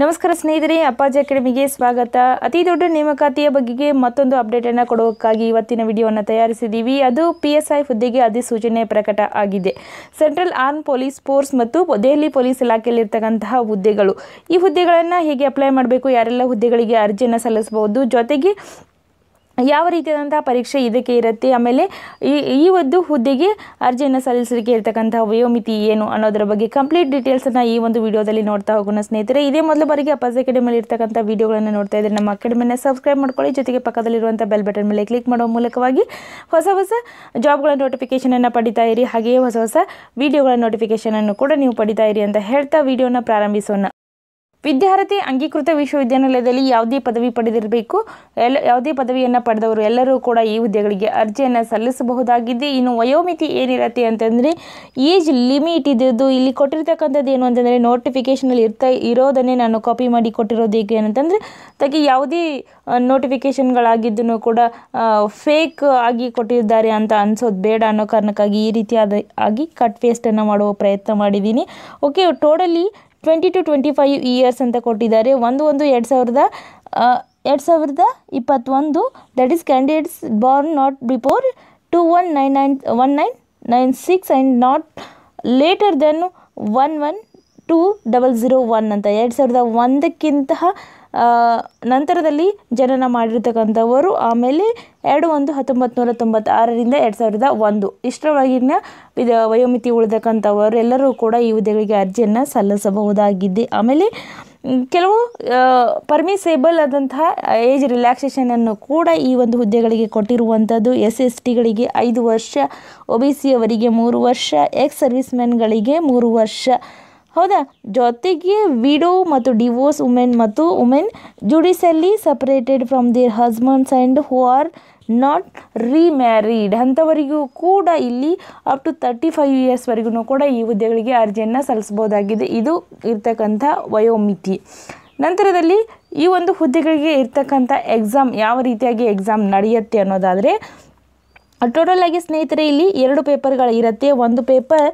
ನಮಸ್ಕಾರ ಸ್ನೇಹಿತರೆ ಅಪ್ಪಾಜಿ ಅಕಾಡೆಮಿಗೆ ಸ್ವಾಗತ ಅತಿ ದೊಡ್ಡ ನೇಮಕಾತಿಯ ಬಗ್ಗೆ ಮತ್ತೊಂದು ಅಪ್ಡೇಟನ್ನು ಕೊಡೋಕ್ಕಾಗಿ ಇವತ್ತಿನ ವಿಡಿಯೋವನ್ನು ತಯಾರಿಸಿದ್ದೀವಿ ಅದು ಪಿ ಎಸ್ ಐ ಹುದ್ದೆಗೆ ಅಧಿಸೂಚನೆ ಪ್ರಕಟ ಆಗಿದೆ ಸೆಂಟ್ರಲ್ ಆರ್ಮ್ ಪೊಲೀಸ್ ಫೋರ್ಸ್ ಮತ್ತು ದೆಹಲಿ ಪೊಲೀಸ್ ಇಲಾಖೆಯಲ್ಲಿರ್ತಕ್ಕಂತಹ ಹುದ್ದೆಗಳು ಈ ಹುದ್ದೆಗಳನ್ನು ಹೇಗೆ ಅಪ್ಲೈ ಮಾಡಬೇಕು ಯಾರೆಲ್ಲ ಹುದ್ದೆಗಳಿಗೆ ಅರ್ಜಿಯನ್ನು ಸಲ್ಲಿಸಬಹುದು ಜೊತೆಗೆ ಯಾವ ರೀತಿಯಾದಂಥ ಪರೀಕ್ಷೆ ಇದಕ್ಕೆ ಇರುತ್ತೆ ಆಮೇಲೆ ಈ ಈ ಒಂದು ಹುದ್ದೆಗೆ ಅರ್ಜಿಯನ್ನು ಸಲ್ಲಿಸಲಿಕ್ಕೆ ಇರ್ತಕ್ಕಂಥ ವಯೋಮಿತಿ ಏನು ಅನ್ನೋದ್ರ ಬಗ್ಗೆ ಕಂಪ್ಲೀಟ್ ಡೀಟೇಲ್ಸನ್ನು ಈ ಒಂದು ವಿಡಿಯೋದಲ್ಲಿ ನೋಡ್ತಾ ಹೋಗೋಣ ಸ್ನೇಹಿತರೆ ಇದೇ ಮೊದಲ ಬಾರಿಗೆ ಅಪಾಸ್ ಅಕಾಡೆಮಿಯಲ್ಲಿ ಇರ್ತಕ್ಕಂಥ ವೀಡಿಯೋಗಳನ್ನು ನೋಡ್ತಾ ಇದ್ದರೆ ನಮ್ಮ ಅಕಾಡೆಮಿಯನ್ನು ಸಬ್ಸ್ಕ್ರೈಬ್ ಮಾಡ್ಕೊಳ್ಳಿ ಜೊತೆಗೆ ಪಕ್ಕದಲ್ಲಿರುವಂಥ ಬೆಲ್ ಬಟನ್ ಮೇಲೆ ಕ್ಲಿಕ್ ಮಾಡೋ ಮೂಲಕವಾಗಿ ಹೊಸ ಹೊಸ ಜಾಬ್ಗಳ ನೋಟಿಫಿಕೇಷನನ್ನು ಪಡಿತಾ ಇರಿ ಹಾಗೆಯೇ ಹೊಸ ಹೊಸ ವೀಡಿಯೋಗಳ ನೋಟಿಫಿಕೇಷನನ್ನು ಕೂಡ ನೀವು ಪಡಿತಾ ಇರಿ ಅಂತ ಹೇಳ್ತಾ ವೀಡಿಯೋನ ಪ್ರಾರಂಭಿಸೋಣ ವಿದ್ಯಾರ್ಥಿ ಅಂಗೀಕೃತ ವಿಶ್ವವಿದ್ಯಾನಿಲಯದಲ್ಲಿ ಯಾವುದೇ ಪದವಿ ಪಡೆದಿರಬೇಕು ಎಲ್ಲ ಯಾವುದೇ ಪದವಿಯನ್ನು ಪಡೆದವರು ಎಲ್ಲರೂ ಕೂಡ ಈ ಹುದ್ದೆಗಳಿಗೆ ಅರ್ಜಿಯನ್ನು ಸಲ್ಲಿಸಬಹುದಾಗಿದೆ ಇನ್ನು ವಯೋಮಿತಿ ಏನಿರುತ್ತೆ ಅಂತಂದರೆ ಏಜ್ ಲಿಮಿಟ್ ಇದ್ದು ಇಲ್ಲಿ ಕೊಟ್ಟಿರ್ತಕ್ಕಂಥದ್ದು ಏನು ಅಂತಂದರೆ ನೋಟಿಫಿಕೇಶನಲ್ಲಿ ಇರ್ತಾ ಇರೋದನ್ನೇ ನಾನು ಕಾಪಿ ಮಾಡಿ ಕೊಟ್ಟಿರೋದು ಹೇಗೆ ಅಂತಂದರೆ ತಗ್ಗಿ ಯಾವುದೇ ನೋಟಿಫಿಕೇಷನ್ಗಳಾಗಿದ್ದೂ ಕೂಡ ಫೇಕ್ ಆಗಿ ಕೊಟ್ಟಿದ್ದಾರೆ ಅಂತ ಅನ್ಸೋದು ಬೇಡ ಅನ್ನೋ ಕಾರಣಕ್ಕಾಗಿ ಈ ರೀತಿಯಾದ ಆಗಿ ಕಟ್ ಪೇಸ್ಟನ್ನು ಮಾಡುವ ಪ್ರಯತ್ನ ಮಾಡಿದ್ದೀನಿ okay totally twenty two twenty five years ಅಂತ ಕೊಟ್ಟಿದ್ದಾರೆ ಒಂದು ಒಂದು ಎರಡು ಸಾವಿರದ ಎರಡು ಸಾವಿರದ ಇಪ್ಪತ್ತೊಂದು that is candidates born not before two one nine nine one nine nine six and not later then one one two double zero one ಅಂತ ಎರಡು ಸಾವಿರದ ಒಂದಕ್ಕಿಂತಹ ನಂತರದಲ್ಲಿ ಜನನ ಮಾಡಿರ್ತಕ್ಕಂಥವರು ಆಮೇಲೆ ಎರಡು ಒಂದು ಹತ್ತೊಂಬತ್ತು ನೂರ ತೊಂಬತ್ತಾರರಿಂದ ಎರಡು ಸಾವಿರದ ಒಂದು ಇಷ್ಟವಾಗಿನ ಇದು ವಯೋಮಿತಿ ಉಳಿದಕ್ಕಂಥವರು ಎಲ್ಲರೂ ಕೂಡ ಈ ಹುದ್ದೆಗಳಿಗೆ ಅರ್ಜಿಯನ್ನು ಸಲ್ಲಿಸಬಹುದಾಗಿದೆ ಆಮೇಲೆ ಕೆಲವು ಪರ್ಮಿಸೇಬಲ್ ಆದಂತಹ ಏಜ್ ರಿಲ್ಯಾಕ್ಸೇಷನನ್ನು ಕೂಡ ಈ ಒಂದು ಹುದ್ದೆಗಳಿಗೆ ಕೊಟ್ಟಿರುವಂಥದ್ದು ಎಸ್ ಎಸ್ ಟಿಗಳಿಗೆ ಐದು ವರ್ಷ ಒ ಬಿ ಸಿ ಅವರಿಗೆ ಮೂರು ವರ್ಷ ಎಕ್ಸ್ ಸರ್ವಿಸ್ಮೆನ್ಗಳಿಗೆ ಮೂರು ವರ್ಷ ಹೌದಾ ಜೊತೆಗೆ ವಿಡೋ ಮತ್ತು ಡಿವೋರ್ಸ್ ವುಮೆನ್ ಮತ್ತು women judicially separated from their husbands and who are not remarried ಅಂಥವರಿಗೂ ಕೂಡ ಇಲ್ಲಿ ಅಪ್ ಟು ತರ್ಟಿ ಫೈವ್ ಇಯರ್ಸ್ವರೆಗೂ ಕೂಡ ಈ ಹುದ್ದೆಗಳಿಗೆ ಅರ್ಜಿಯನ್ನು ಸಲ್ಲಿಸ್ಬೋದಾಗಿದೆ ಇದು ಇರ್ತಕ್ಕಂಥ ವಯೋಮಿತಿ ನಂತರದಲ್ಲಿ ಈ ಒಂದು ಹುದ್ದೆಗಳಿಗೆ ಇರ್ತಕ್ಕಂಥ ಎಕ್ಸಾಮ್ ಯಾವ ರೀತಿಯಾಗಿ ಎಕ್ಸಾಮ್ ನಡೆಯುತ್ತೆ ಅನ್ನೋದಾದರೆ ಟೋಟಲ್ ಆಗಿ ಸ್ನೇಹಿತರೆ ಇಲ್ಲಿ ಎರಡು ಪೇಪರ್ಗಳಿರತ್ತೆ ಒಂದು ಪೇಪರ್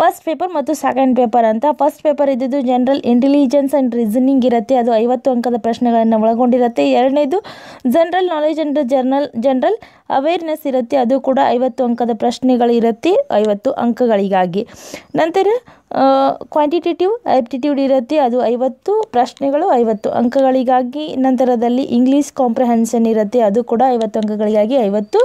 ಫಸ್ಟ್ ಪೇಪರ್ ಮತ್ತು ಸೆಕೆಂಡ್ ಪೇಪರ್ ಅಂತ ಫಸ್ಟ್ ಪೇಪರ್ ಇದ್ದಿದ್ದು ಜನರಲ್ ಇಂಟೆಲಿಜೆನ್ಸ್ ಆ್ಯಂಡ್ ರೀಸನಿಂಗ್ ಇರುತ್ತೆ ಅದು ಐವತ್ತು ಅಂಕದ ಪ್ರಶ್ನೆಗಳನ್ನು ಒಳಗೊಂಡಿರುತ್ತೆ ಎರಡನೇದು general knowledge and general general awareness ಇರುತ್ತೆ ಅದು ಕೂಡ ಐವತ್ತು ಅಂಕದ ಪ್ರಶ್ನೆಗಳಿರುತ್ತೆ ಐವತ್ತು ಅಂಕಗಳಿಗಾಗಿ ನಂತರ ಕ್ವಾಂಟಿಟೇಟಿವ್ ಆಪ್ಟಿಟ್ಯೂಡ್ ಇರುತ್ತೆ ಅದು ಐವತ್ತು ಪ್ರಶ್ನೆಗಳು ಐವತ್ತು ಅಂಕಗಳಿಗಾಗಿ ನಂತರದಲ್ಲಿ ಇಂಗ್ಲೀಷ್ ಕಾಂಪ್ರಹೆನ್ಷನ್ ಇರುತ್ತೆ ಅದು ಕೂಡ ಐವತ್ತು ಅಂಕಗಳಿಗಾಗಿ ಐವತ್ತು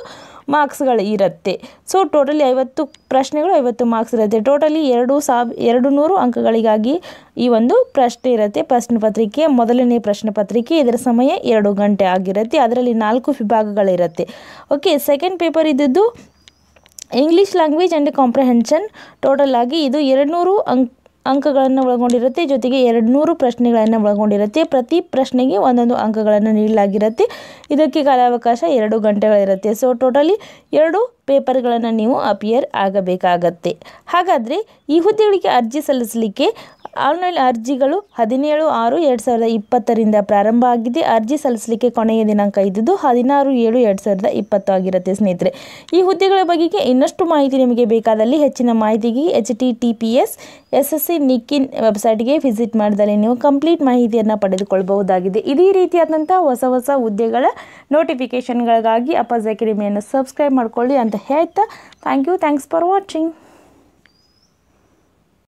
ಮಾರ್ಕ್ಸ್ಗಳು ಇರುತ್ತೆ ಸೊ ಟೋಟಲಿ ಐವತ್ತು ಪ್ರಶ್ನೆಗಳು ಐವತ್ತು ಮಾರ್ಕ್ಸ್ ಇರುತ್ತೆ ಟೋಟಲಿ ಎರಡು ಸಾವ್ ಎರಡು ನೂರು ಅಂಕಗಳಿಗಾಗಿ ಈ ಒಂದು ಪ್ರಶ್ನೆ ಇರುತ್ತೆ ಪ್ರಶ್ನೆ ಪತ್ರಿಕೆ ಮೊದಲನೇ ಪ್ರಶ್ನೆ ಪತ್ರಿಕೆ ಇದರ ಸಮಯ ಎರಡು ಗಂಟೆ ಆಗಿರುತ್ತೆ ಅದರಲ್ಲಿ ನಾಲ್ಕು ವಿಭಾಗಗಳಿರುತ್ತೆ ಓಕೆ ಸೆಕೆಂಡ್ ಪೇಪರ್ ಇದ್ದದ್ದು English language and comprehension total ಆಗಿ ಇದು ನೂರು ಅಂಕ್ ಅಂಕಗಳನ್ನು ಒಳಗೊಂಡಿರುತ್ತೆ ಜೊತೆಗೆ ಎರಡು ನೂರು ಪ್ರಶ್ನೆಗಳನ್ನು ಒಳಗೊಂಡಿರುತ್ತೆ ಪ್ರತಿ ಪ್ರಶ್ನೆಗೆ ಒಂದೊಂದು ಅಂಕಗಳನ್ನು ನೀಡಲಾಗಿರುತ್ತೆ ಇದಕ್ಕೆ ಕಾಲಾವಕಾಶ ಎರಡು ಗಂಟೆಗಳಿರುತ್ತೆ ಸೊ ಟೋಟಲಿ ಎರಡು ಪೇಪರ್ಗಳನ್ನು ನೀವು ಅಪಿಯರ್ ಆಗಬೇಕಾಗತ್ತೆ ಹಾಗಾದರೆ ಈ ಹುದ್ದೆಗಳಿಗೆ ಅರ್ಜಿ ಸಲ್ಲಿಸಲಿಕ್ಕೆ ಆನ್ಲೈನ್ ಅರ್ಜಿಗಳು ಹದಿನೇಳು ಆರು ಎರಡು ಸಾವಿರದ ಇಪ್ಪತ್ತರಿಂದ ಪ್ರಾರಂಭ ಆಗಿದೆ ಅರ್ಜಿ ಸಲ್ಲಿಸಲಿಕ್ಕೆ ಕೊನೆಯ ದಿನಾಂಕ ಇದ್ದಿದ್ದು ಹದಿನಾರು ಏಳು ಎರಡು ಸಾವಿರದ ಇಪ್ಪತ್ತು ಆಗಿರುತ್ತೆ ಸ್ನೇಹಿತರೆ ಈ ಹುದ್ದೆಗಳ ಬಗೆಗೆ ಇನ್ನಷ್ಟು ಮಾಹಿತಿ ನಿಮಗೆ ಬೇಕಾದಲ್ಲಿ ಹೆಚ್ಚಿನ ಮಾಹಿತಿಗೆ H T T P S S S C ನಿಕ್ಕಿನ್ ವೆಬ್ಸೈಟ್ಗೆ ವಿಸಿಟ್ ಮಾಡಿದಲ್ಲಿ ನೀವು ಕಂಪ್ಲೀಟ್ ಮಾಹಿತಿಯನ್ನು ಪಡೆದುಕೊಳ್ಳಬಹುದಾಗಿದೆ ಇದೇ ರೀತಿಯಾದಂಥ ಹೊಸ ಹೊಸ ಹುದ್ದೆಗಳ ನೋಟಿಫಿಕೇಷನ್ಗಳಿಗಾಗಿ ಅಪಾಸ್ ಅಕಾಡೆಮಿಯನ್ನು ಸಬ್ಸ್ಕ್ರೈಬ್ ಮಾಡಿಕೊಳ್ಳಿ ಅಂತ ಹೇಳ್ತಾ thank you thanks for watching